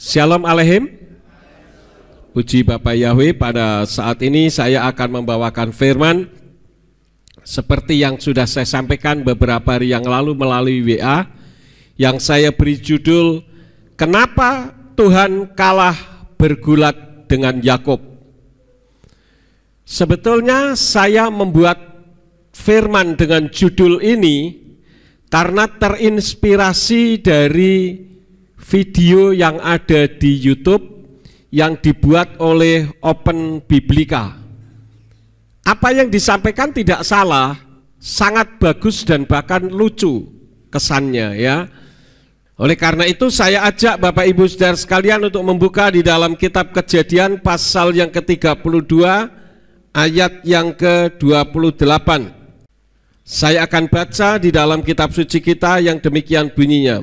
Shalom Alehim Puji Bapak Yahweh pada saat ini saya akan membawakan firman Seperti yang sudah saya sampaikan beberapa hari yang lalu melalui WA Yang saya beri judul Kenapa Tuhan kalah bergulat dengan Yakob Sebetulnya saya membuat firman dengan judul ini karena terinspirasi dari video yang ada di YouTube yang dibuat oleh Open Biblika. Apa yang disampaikan tidak salah, sangat bagus dan bahkan lucu kesannya ya. Oleh karena itu saya ajak Bapak Ibu Saudara sekalian untuk membuka di dalam kitab Kejadian pasal yang ke-32 ayat yang ke-28. Saya akan baca di dalam kitab suci kita yang demikian bunyinya.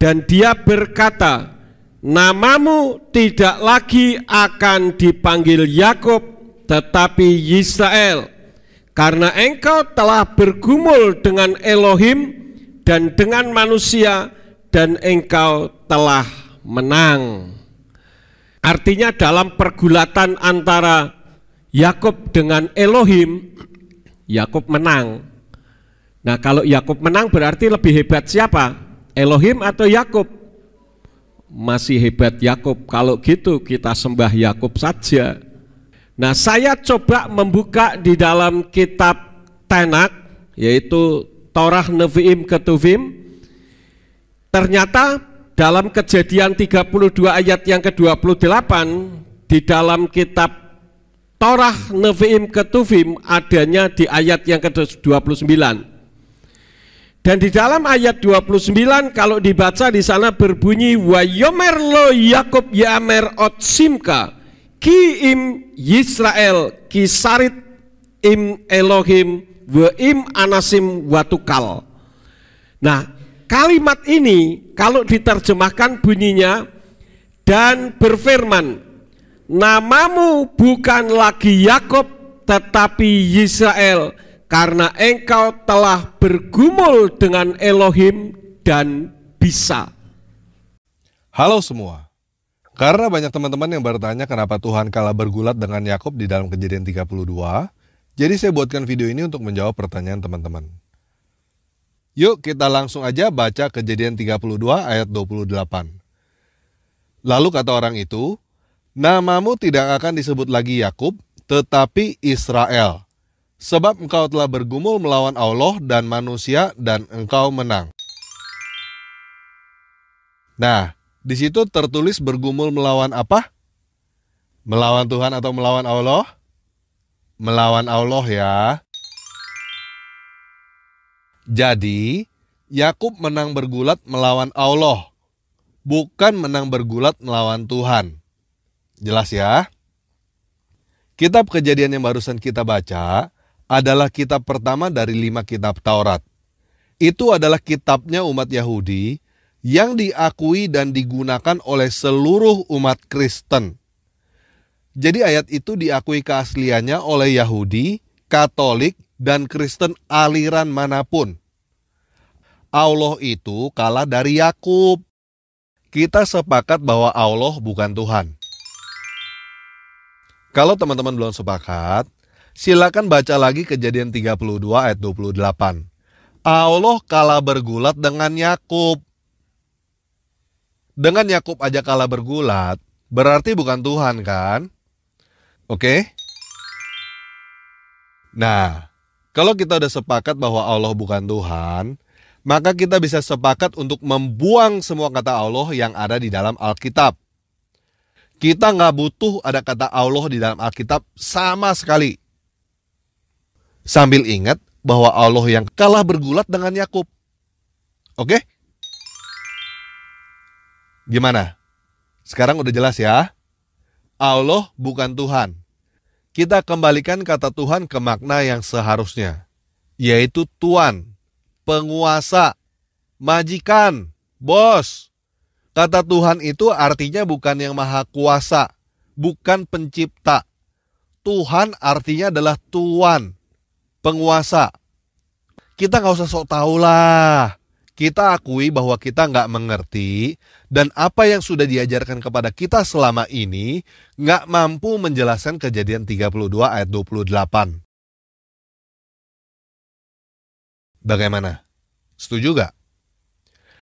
Dan dia berkata, namamu tidak lagi akan dipanggil Yakub, tetapi Israel, karena engkau telah bergumul dengan Elohim dan dengan manusia, dan engkau telah menang. Artinya dalam pergulatan antara Yakub dengan Elohim, Yakub menang. Nah, kalau Yakub menang berarti lebih hebat siapa? Elohim atau Yakub? Masih hebat Yakub. Kalau gitu kita sembah Yakub saja. Nah, saya coba membuka di dalam kitab Tanak yaitu Torah Nevi'im Ketuvim. Ternyata dalam kejadian 32 ayat yang ke-28 di dalam kitab Torah Nevi'im Ketuvim adanya di ayat yang ke-29. Dan di dalam ayat 29 kalau dibaca di sana berbunyi wa yomer lo Yakub yamer ot simka ki im Yisrael ki Sarit im Elohim wa im anasim watukal. Nah, kalimat ini kalau diterjemahkan bunyinya dan berfirman namamu bukan lagi Yakub tetapi Yisrael karena engkau telah bergumul dengan Elohim dan bisa. Halo semua. Karena banyak teman-teman yang bertanya kenapa Tuhan kalah bergulat dengan Yakub di dalam Kejadian 32, jadi saya buatkan video ini untuk menjawab pertanyaan teman-teman. Yuk kita langsung aja baca Kejadian 32 ayat 28. Lalu kata orang itu, "Namamu tidak akan disebut lagi Yakub, tetapi Israel." sebab engkau telah bergumul melawan Allah dan manusia dan engkau menang. Nah, di situ tertulis bergumul melawan apa? Melawan Tuhan atau melawan Allah? Melawan Allah ya. Jadi, Yakub menang bergulat melawan Allah, bukan menang bergulat melawan Tuhan. Jelas ya? Kitab kejadian yang barusan kita baca adalah kitab pertama dari lima kitab Taurat. Itu adalah kitabnya umat Yahudi yang diakui dan digunakan oleh seluruh umat Kristen. Jadi ayat itu diakui keasliannya oleh Yahudi, Katolik, dan Kristen aliran manapun. Allah itu kalah dari Yakub. Kita sepakat bahwa Allah bukan Tuhan. Kalau teman-teman belum sepakat, Silakan baca lagi kejadian 32 ayat 28. Allah kalah bergulat dengan Yakub. Dengan Yakub aja kalah bergulat, berarti bukan Tuhan kan? Oke? Okay? Nah, kalau kita udah sepakat bahwa Allah bukan Tuhan, maka kita bisa sepakat untuk membuang semua kata Allah yang ada di dalam Alkitab. Kita nggak butuh ada kata Allah di dalam Alkitab sama sekali. Sambil ingat bahwa Allah yang kalah bergulat dengan Yakub. Oke? Gimana? Sekarang udah jelas ya? Allah bukan Tuhan. Kita kembalikan kata Tuhan ke makna yang seharusnya, yaitu tuan, penguasa, majikan, bos. Kata Tuhan itu artinya bukan yang maha kuasa, bukan pencipta. Tuhan artinya adalah tuan, penguasa. Kita nggak usah sok tahu lah. Kita akui bahwa kita nggak mengerti dan apa yang sudah diajarkan kepada kita selama ini nggak mampu menjelaskan kejadian 32 ayat 28. Bagaimana? Setuju gak?